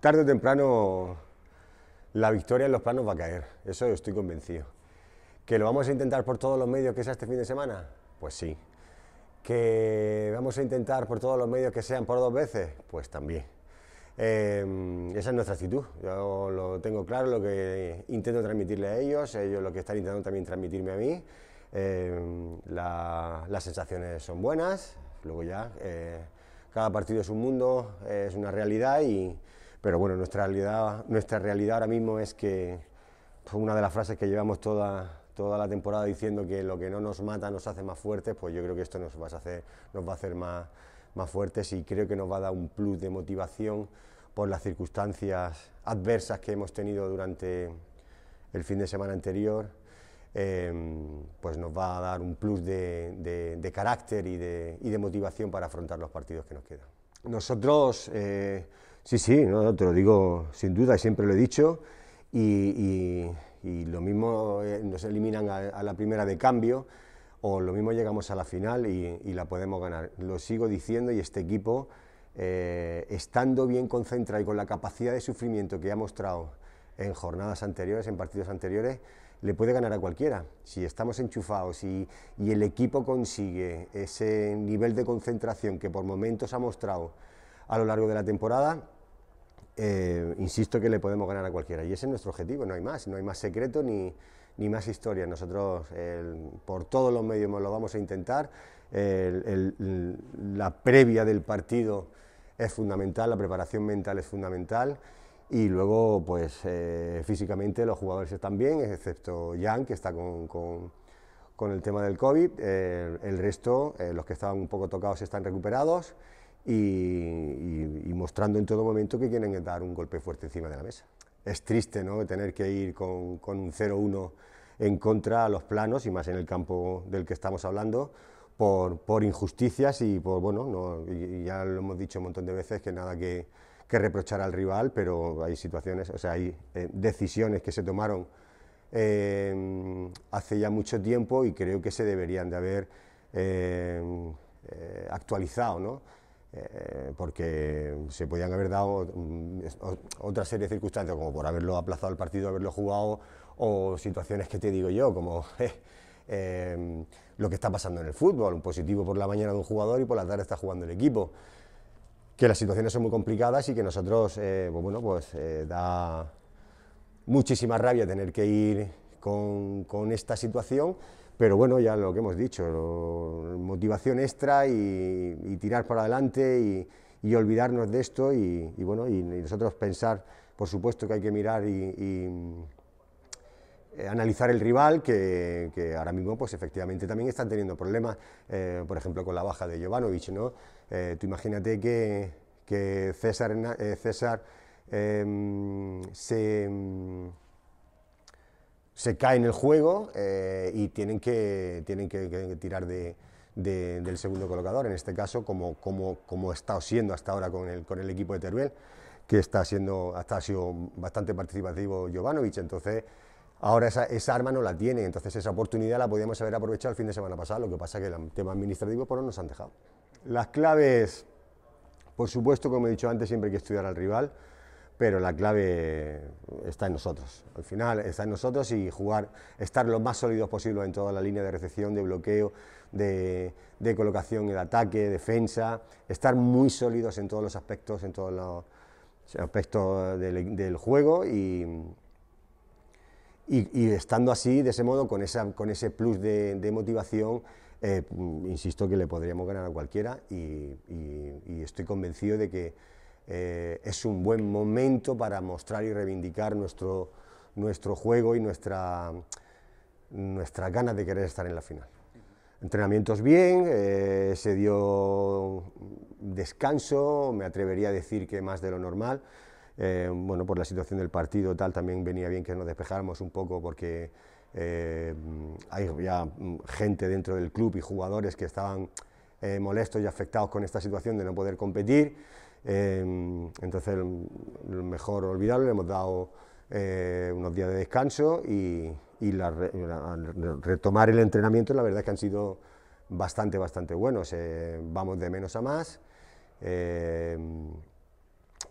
Tarde o temprano la victoria en los planos va a caer, eso estoy convencido. ¿Que lo vamos a intentar por todos los medios que sea este fin de semana? Pues sí. ¿Que vamos a intentar por todos los medios que sean por dos veces? Pues también. Em, esa es nuestra actitud, yo lo tengo claro, lo que intento transmitirle a ellos, ellos lo que están intentando también transmitirme a mí. Em, las sensaciones son buenas, luego ya eh, cada partido es un mundo, es una realidad y, pero bueno, nuestra realidad, nuestra realidad ahora mismo es que una de las frases que llevamos toda, toda la temporada diciendo que lo que no nos mata nos hace más fuertes, pues yo creo que esto nos, va a hacer, nos va a hacer más, más fuertes y creo que nos va a dar un plus de motivación por las circunstancias adversas que hemos tenido durante el fin de semana anterior, em, pues nos va a dar un plus de, de, carácter y de, y de, motivación para afrontar los partidos que nos quedan. Nosotros eh, Sí, sí, no, te lo digo sin duda, siempre lo he dicho. Y, lo mismo eh, nos eliminan a, la primera de cambio, o lo mismo llegamos a la final y, la podemos ganar. Lo sigo diciendo y este equipo, eh, estando bien concentrado y con la capacidad de sufrimiento que ha mostrado en jornadas anteriores, en partidos anteriores, le puede ganar a cualquiera. Si estamos enchufados y el equipo consigue ese nivel de concentración que por momentos ha mostrado a lo largo de la temporada. Eh, insisto que le podemos ganar a cualquiera y ese es nuestro objetivo, no hay más, no hay más secreto ni, más historia. Nosotros por todos los medios lo vamos a intentar. la previa del partido es fundamental, la preparación mental es fundamental y luego pues eh, físicamente los jugadores están bien, excepto Jan que está con, con el tema del COVID. Eh, el resto, los que estaban un poco tocados están recuperados y, mostrando en todo momento que quieren dar un golpe fuerte encima de la mesa. Es triste tener que ir con, un 0-1 en contra a los planos y más en el campo del que estamos hablando por, injusticias y por, bueno, ya lo hemos dicho un montón de veces que nada que, reprochar al rival, pero hay situaciones, o sea, hay eh, decisiones que se tomaron eh, hace ya mucho tiempo y creo que se deberían de haber eh, actualizado, ¿no? Eh, porque se podían haber dado mm, otra serie de circunstancias, como por haberlo aplazado el partido, haberlo jugado, o situaciones que te digo yo, como eh, lo que está pasando en el fútbol, un positivo por la mañana de un jugador y por la tarde está jugando el equipo. Que las situaciones son muy complicadas y que nosotros, eh, pues bueno, pues da muchísima rabia tener que ir con, esta situación, pero bueno, ya lo que hemos dicho, motivación extra y, tirar para adelante y, olvidarnos de esto y, bueno, y, nosotros pensar, por supuesto que hay que mirar y, eh, analizar el rival, que, ahora mismo pues efectivamente también están teniendo problemas, eh, por ejemplo con la baja de Jovanovic, ¿no? Eh, tú imagínate que, César, César em, se em, se cae en el juego eh, y tienen que, tienen que, tirar del segundo colocador, en este caso como, como, como está siendo hasta ahora con el, equipo de Teruel, que está siendo, hasta ha sido bastante participativo Jovanovic, entonces ahora esa, esa, arma no la tiene, entonces esa oportunidad la podíamos haber aprovechado el fin de semana pasado, lo que pasa que el tema administrativo por pues, no nos han dejado. Las claves, por supuesto, como he dicho antes, siempre hay que estudiar al rival, pero la clave eh, está en nosotros. Al final está en nosotros y jugar, estar lo más sólidos posible en toda la línea de recepción, de bloqueo, de, colocación el ataque, defensa, estar muy sólidos en todos los aspectos, en todos los aspectos del, juego y, y, estando así, de ese modo, con, esa, con ese plus de, motivación, eh, insisto que le podríamos ganar a cualquiera y estoy convencido de que eh, es un buen momento para mostrar y reivindicar nuestro, nuestro juego y nuestra, nuestras ganas de querer estar en la final. Entrenamientos bien, eh, se dio descanso, me atrevería a decir que más de lo normal. Eh, bueno, por la situación del partido tal, también venía bien que nos despejáramos un poco porque hay ya gente dentro del club y jugadores que estaban molestos y afectados con esta situación de no poder competir. Em, entonces, lo mejor olvidarlo, le hemos dado eh, unos días de descanso y, retomar el entrenamiento, la verdad es que han sido bastante, bastante buenos. Eh, vamos de menos a más. Em,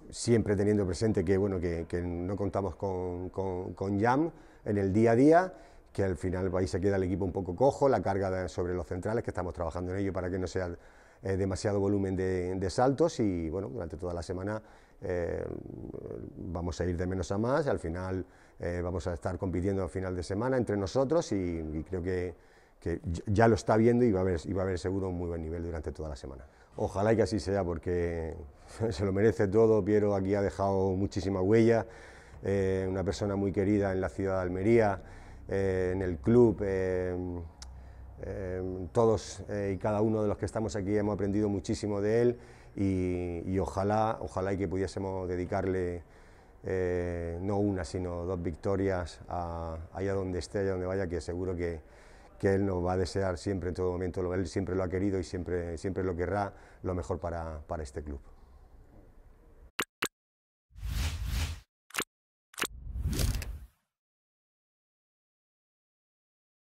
siempre teniendo presente que, bueno, que, no contamos con, con Jam en el día a día que al final ahí se queda el equipo un poco cojo, la carga sobre los centrales, que estamos trabajando en ello para que no sea eh, demasiado volumen de, saltos y bueno, durante toda la semana eh, vamos a ir de menos a más, al final eh, vamos a estar compitiendo al final de semana entre nosotros y, creo que, ya lo está viendo y va, a haber, y va a haber seguro un muy buen nivel durante toda la semana. Ojalá y que así sea porque se lo merece todo, Piero aquí ha dejado muchísima huella, una persona muy querida en la ciudad de Almería, en el club Em, todos eh, y cada uno de los que estamos aquí hemos aprendido muchísimo de él y, ojalá, ojalá y que pudiésemos dedicarle eh, no una, sino dos victorias allá donde esté, allá donde vaya, que seguro que, él nos va a desear siempre, en todo momento, él siempre lo ha querido y siempre, siempre lo querrá lo mejor para este club.